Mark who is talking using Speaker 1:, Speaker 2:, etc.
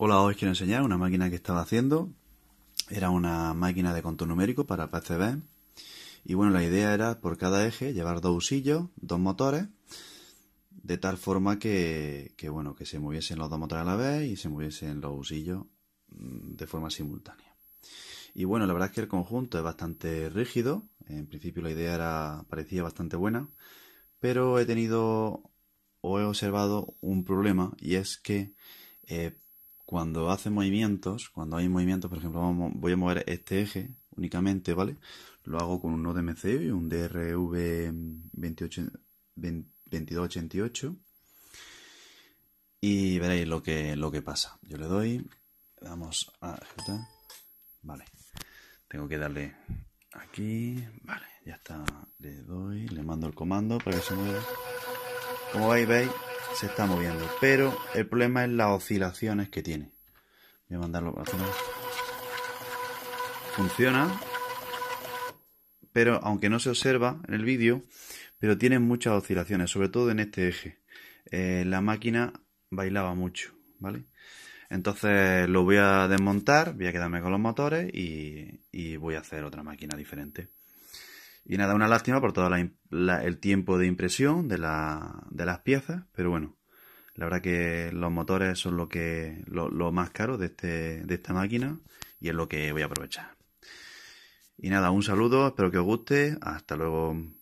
Speaker 1: Hola, hoy quiero enseñar una máquina que estaba haciendo. Era una máquina de contorno numérico para PCB. Y bueno, la idea era por cada eje llevar dos usillos, dos motores, de tal forma que, bueno, que se moviesen los dos motores a la vez y se moviesen los usillos mm, de forma simultánea. Y bueno, la verdad es que el conjunto es bastante rígido. En principio la idea era parecía bastante buena, pero he tenido o he observado un problema y es que eh, cuando hace movimientos, cuando hay movimientos, por ejemplo, voy a mover este eje únicamente, ¿vale? Lo hago con un node MCU y un DRV2288 y veréis lo que, lo que pasa. Yo le doy, le damos a vale. Tengo que darle aquí, vale, ya está, le doy, le mando el comando para que se mueva. Como veis, veis, se está moviendo, pero el problema es las oscilaciones que tiene. Voy a mandarlo para atrás. Funciona, pero aunque no se observa en el vídeo, pero tiene muchas oscilaciones, sobre todo en este eje. Eh, la máquina bailaba mucho, ¿vale? Entonces lo voy a desmontar, voy a quedarme con los motores y voy a hacer otra máquina diferente. Y nada, una lástima por todo el tiempo de impresión de, las piezas, pero bueno, la verdad que los motores son lo, que, más caro de, este, de esta máquina y es lo que voy a aprovechar. Y nada, un saludo, espero que os guste, hasta luego.